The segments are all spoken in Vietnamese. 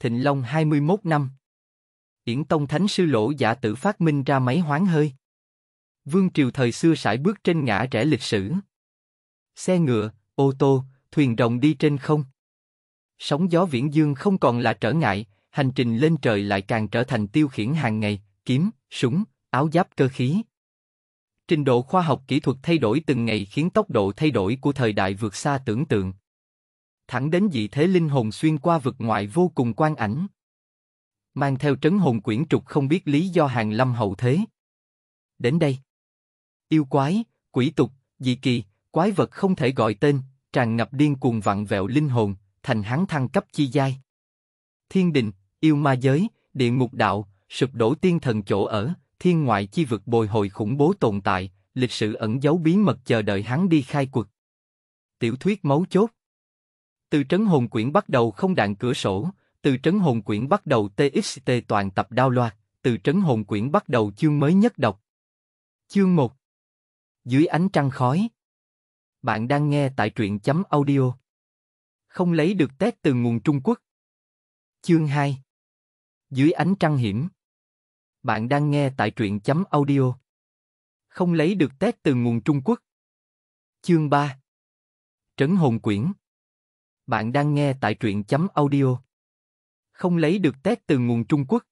Thịnh Long 21 năm. Yển Tông Thánh Sư Lỗ Giả Tử phát minh ra máy hoán hơi. Vương triều thời xưa sải bước trên ngã rẽ lịch sử. Xe ngựa, ô tô, thuyền rồng đi trên không. Sóng gió viễn dương không còn là trở ngại, hành trình lên trời lại càng trở thành tiêu khiển hàng ngày, kiếm, súng, áo giáp cơ khí. Trình độ khoa học kỹ thuật thay đổi từng ngày khiến tốc độ thay đổi của thời đại vượt xa tưởng tượng, thẳng đến dị thế linh hồn xuyên qua vực ngoại vô cùng quan ảnh. Mang theo trấn hồn quyển trục không biết lý do hàng lâm hậu thế. Đến đây. Yêu quái, quỷ tục, dị kỳ, quái vật không thể gọi tên, tràn ngập điên cuồng vặn vẹo linh hồn, thành hắn thăng cấp chi giai. Thiên đình, yêu ma giới, địa ngục đạo, sụp đổ tiên thần chỗ ở, thiên ngoại chi vực bồi hồi khủng bố tồn tại, lịch sử ẩn giấu bí mật chờ đợi hắn đi khai quật. Tiểu thuyết mấu chốt từ trấn hồn quyển bắt đầu không đạn cửa sổ, từ trấn hồn quyển bắt đầu TXT toàn tập đao loạt, từ trấn hồn quyển bắt đầu chương mới nhất đọc. Chương 1 Dưới ánh trăng khói Bạn đang nghe tại truyện chấm audio Không lấy được tét từ nguồn Trung Quốc Chương 2 Dưới ánh trăng hiểm Bạn đang nghe tại truyện chấm audio Không lấy được tét từ nguồn Trung Quốc Chương 3 Trấn hồn quyển bạn đang nghe tại truyện chấm audio. Không lấy được tét từ nguồn Trung Quốc.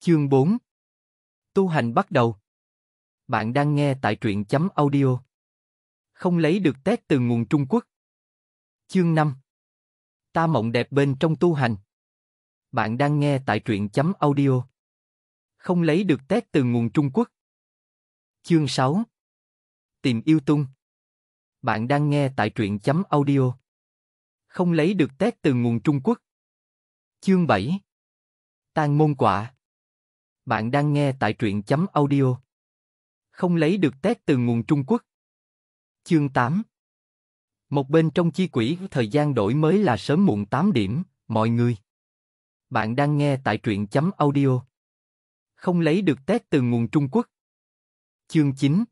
Chương 4 Tu hành bắt đầu. Bạn đang nghe tại truyện chấm audio. Không lấy được tét từ nguồn Trung Quốc. Chương 5 Ta mộng đẹp bên trong tu hành. Bạn đang nghe tại truyện chấm audio. Không lấy được tét từ nguồn Trung Quốc. Chương 6 Tìm yêu tung. Bạn đang nghe tại truyện chấm audio không lấy được tét từ nguồn Trung Quốc. Chương 7 Tàn môn quả Bạn đang nghe tại truyện chấm audio. Không lấy được tét từ nguồn Trung Quốc. Chương 8 Một bên trong chi quỷ thời gian đổi mới là sớm muộn 8 điểm, mọi người. Bạn đang nghe tại truyện chấm audio. Không lấy được tét từ nguồn Trung Quốc. Chương 9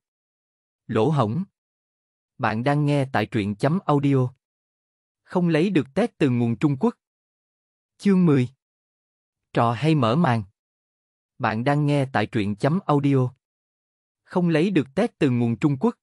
Lỗ hổng Bạn đang nghe tại truyện chấm audio không lấy được test từ nguồn Trung Quốc. Chương 10 Trò hay mở màn Bạn đang nghe tại truyện chấm audio Không lấy được test từ nguồn Trung Quốc